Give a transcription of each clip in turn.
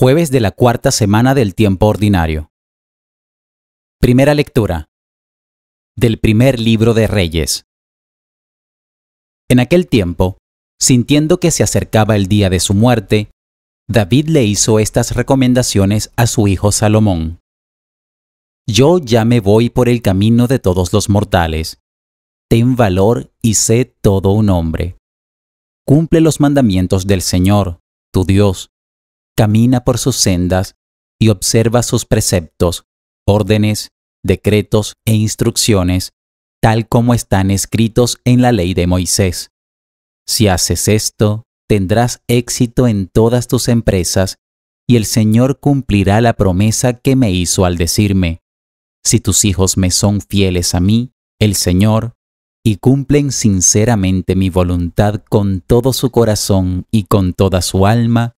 jueves de la cuarta semana del tiempo ordinario. Primera lectura. Del primer libro de Reyes. En aquel tiempo, sintiendo que se acercaba el día de su muerte, David le hizo estas recomendaciones a su hijo Salomón. Yo ya me voy por el camino de todos los mortales. Ten valor y sé todo un hombre. Cumple los mandamientos del Señor, tu Dios, camina por sus sendas y observa sus preceptos, órdenes, decretos e instrucciones, tal como están escritos en la ley de Moisés. Si haces esto, tendrás éxito en todas tus empresas y el Señor cumplirá la promesa que me hizo al decirme, si tus hijos me son fieles a mí, el Señor, y cumplen sinceramente mi voluntad con todo su corazón y con toda su alma,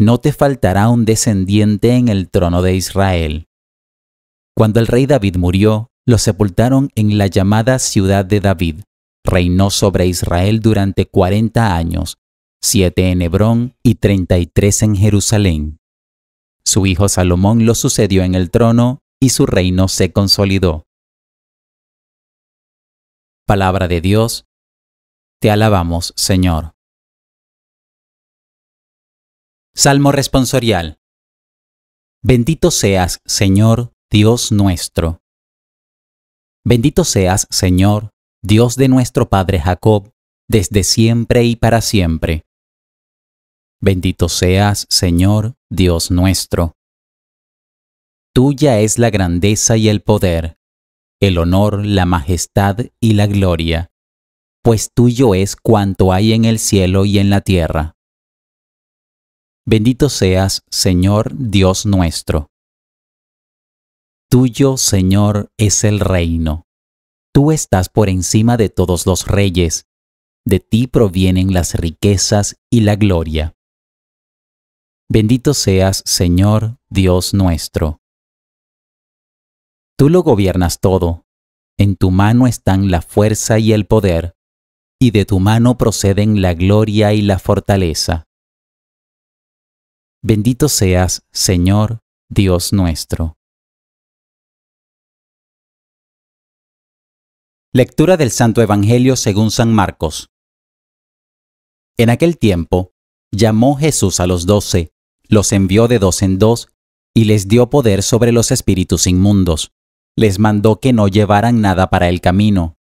no te faltará un descendiente en el trono de Israel. Cuando el rey David murió, lo sepultaron en la llamada ciudad de David. Reinó sobre Israel durante cuarenta años, siete en Hebrón y treinta y tres en Jerusalén. Su hijo Salomón lo sucedió en el trono y su reino se consolidó. Palabra de Dios, te alabamos, Señor. Salmo responsorial. Bendito seas, Señor, Dios nuestro. Bendito seas, Señor, Dios de nuestro Padre Jacob, desde siempre y para siempre. Bendito seas, Señor, Dios nuestro. Tuya es la grandeza y el poder, el honor, la majestad y la gloria, pues tuyo es cuanto hay en el cielo y en la tierra Bendito seas, Señor Dios nuestro. Tuyo, Señor, es el reino. Tú estás por encima de todos los reyes. De ti provienen las riquezas y la gloria. Bendito seas, Señor, Dios nuestro. Tú lo gobiernas todo. En tu mano están la fuerza y el poder, y de tu mano proceden la gloria y la fortaleza. Bendito seas, Señor, Dios nuestro. Lectura del Santo Evangelio según San Marcos. En aquel tiempo, llamó Jesús a los doce, los envió de dos en dos, y les dio poder sobre los espíritus inmundos. Les mandó que no llevaran nada para el camino,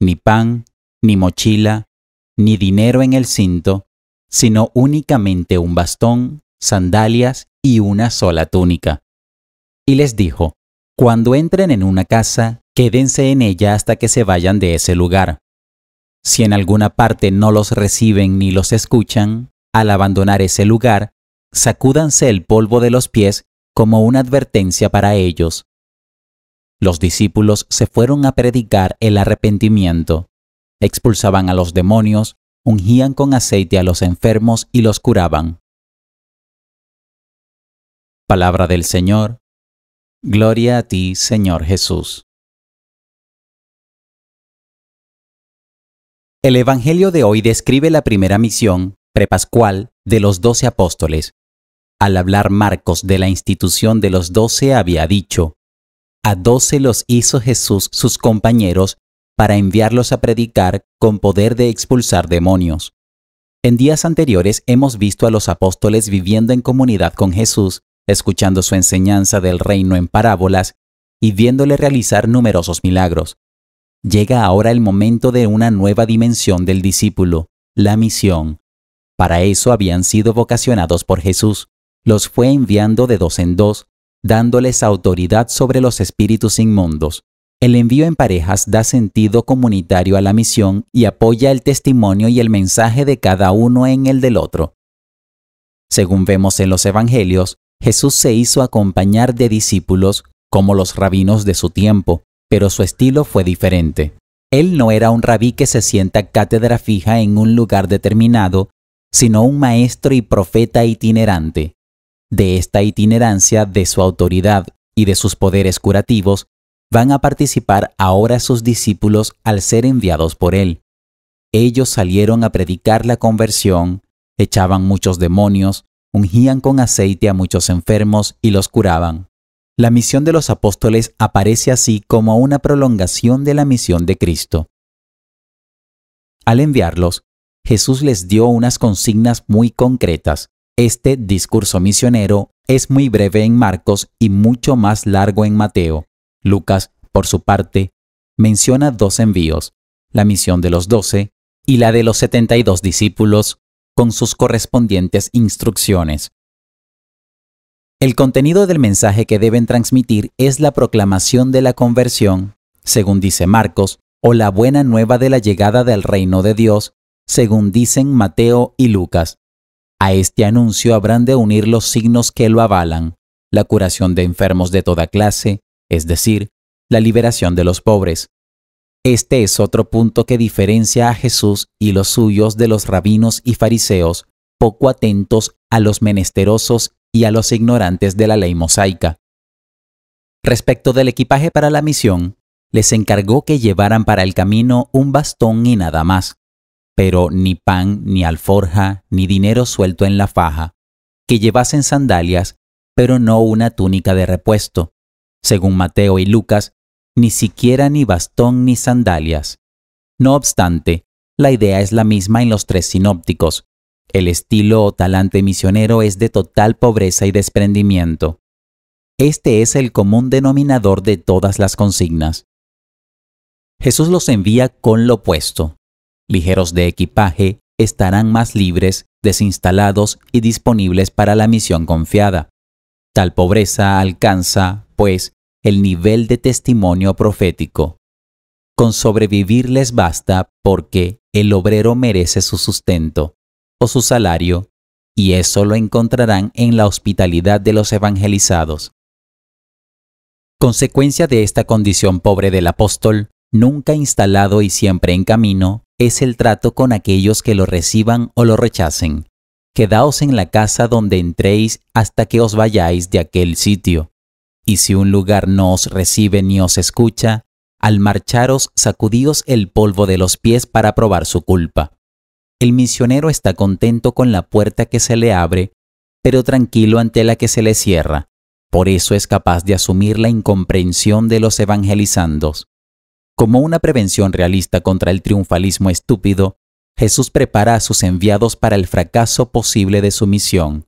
ni pan, ni mochila, ni dinero en el cinto, sino únicamente un bastón sandalias y una sola túnica. Y les dijo, Cuando entren en una casa, quédense en ella hasta que se vayan de ese lugar. Si en alguna parte no los reciben ni los escuchan, al abandonar ese lugar, sacúdanse el polvo de los pies como una advertencia para ellos. Los discípulos se fueron a predicar el arrepentimiento, expulsaban a los demonios, ungían con aceite a los enfermos y los curaban. Palabra del Señor. Gloria a ti, Señor Jesús. El Evangelio de hoy describe la primera misión, prepascual, de los doce apóstoles. Al hablar Marcos de la institución de los doce había dicho, a doce los hizo Jesús sus compañeros para enviarlos a predicar con poder de expulsar demonios. En días anteriores hemos visto a los apóstoles viviendo en comunidad con Jesús escuchando su enseñanza del reino en parábolas y viéndole realizar numerosos milagros. Llega ahora el momento de una nueva dimensión del discípulo, la misión. Para eso habían sido vocacionados por Jesús. Los fue enviando de dos en dos, dándoles autoridad sobre los espíritus inmundos. El envío en parejas da sentido comunitario a la misión y apoya el testimonio y el mensaje de cada uno en el del otro. Según vemos en los Evangelios, Jesús se hizo acompañar de discípulos como los rabinos de su tiempo, pero su estilo fue diferente. Él no era un rabí que se sienta cátedra fija en un lugar determinado, sino un maestro y profeta itinerante. De esta itinerancia, de su autoridad y de sus poderes curativos, van a participar ahora sus discípulos al ser enviados por él. Ellos salieron a predicar la conversión, echaban muchos demonios, ungían con aceite a muchos enfermos y los curaban. La misión de los apóstoles aparece así como una prolongación de la misión de Cristo. Al enviarlos, Jesús les dio unas consignas muy concretas. Este discurso misionero es muy breve en Marcos y mucho más largo en Mateo. Lucas, por su parte, menciona dos envíos, la misión de los doce y la de los setenta y dos discípulos con sus correspondientes instrucciones. El contenido del mensaje que deben transmitir es la proclamación de la conversión, según dice Marcos, o la buena nueva de la llegada del reino de Dios, según dicen Mateo y Lucas. A este anuncio habrán de unir los signos que lo avalan, la curación de enfermos de toda clase, es decir, la liberación de los pobres, este es otro punto que diferencia a Jesús y los suyos de los rabinos y fariseos, poco atentos a los menesterosos y a los ignorantes de la ley mosaica. Respecto del equipaje para la misión, les encargó que llevaran para el camino un bastón y nada más, pero ni pan, ni alforja, ni dinero suelto en la faja, que llevasen sandalias, pero no una túnica de repuesto. Según Mateo y Lucas, ni siquiera ni bastón ni sandalias. No obstante, la idea es la misma en los tres sinópticos. El estilo o talante misionero es de total pobreza y desprendimiento. Este es el común denominador de todas las consignas. Jesús los envía con lo opuesto. Ligeros de equipaje, estarán más libres, desinstalados y disponibles para la misión confiada. Tal pobreza alcanza, pues, el nivel de testimonio profético. Con sobrevivir les basta porque el obrero merece su sustento o su salario, y eso lo encontrarán en la hospitalidad de los evangelizados. Consecuencia de esta condición pobre del apóstol, nunca instalado y siempre en camino, es el trato con aquellos que lo reciban o lo rechacen. Quedaos en la casa donde entréis hasta que os vayáis de aquel sitio. Y si un lugar no os recibe ni os escucha, al marcharos sacudíos el polvo de los pies para probar su culpa. El misionero está contento con la puerta que se le abre, pero tranquilo ante la que se le cierra. Por eso es capaz de asumir la incomprensión de los evangelizandos. Como una prevención realista contra el triunfalismo estúpido, Jesús prepara a sus enviados para el fracaso posible de su misión.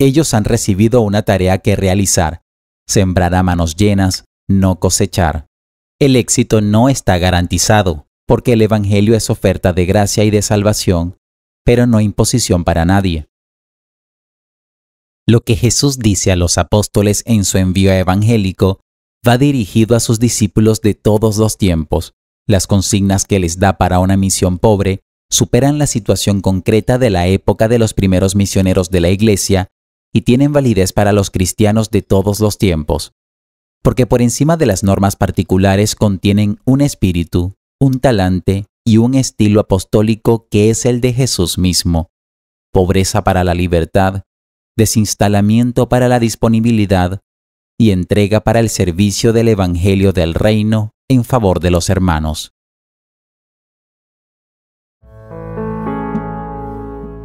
Ellos han recibido una tarea que realizar, Sembrar a manos llenas, no cosechar. El éxito no está garantizado, porque el Evangelio es oferta de gracia y de salvación, pero no imposición para nadie. Lo que Jesús dice a los apóstoles en su envío evangélico va dirigido a sus discípulos de todos los tiempos. Las consignas que les da para una misión pobre superan la situación concreta de la época de los primeros misioneros de la Iglesia y tienen validez para los cristianos de todos los tiempos, porque por encima de las normas particulares contienen un espíritu, un talante y un estilo apostólico que es el de Jesús mismo. Pobreza para la libertad, desinstalamiento para la disponibilidad y entrega para el servicio del Evangelio del Reino en favor de los hermanos.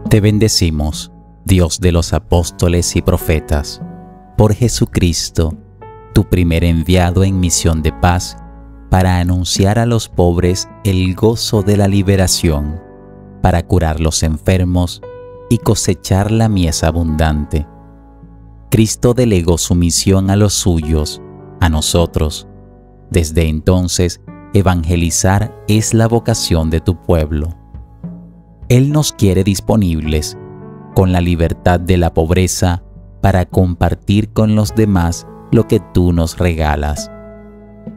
Te bendecimos Dios de los apóstoles y profetas, por Jesucristo, tu primer enviado en misión de paz, para anunciar a los pobres el gozo de la liberación, para curar los enfermos y cosechar la mies abundante. Cristo delegó su misión a los suyos, a nosotros. Desde entonces, evangelizar es la vocación de tu pueblo. Él nos quiere disponibles con la libertad de la pobreza para compartir con los demás lo que tú nos regalas.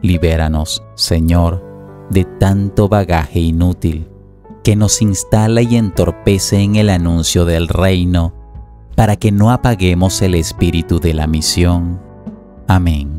Libéranos, Señor, de tanto bagaje inútil que nos instala y entorpece en el anuncio del reino, para que no apaguemos el espíritu de la misión. Amén.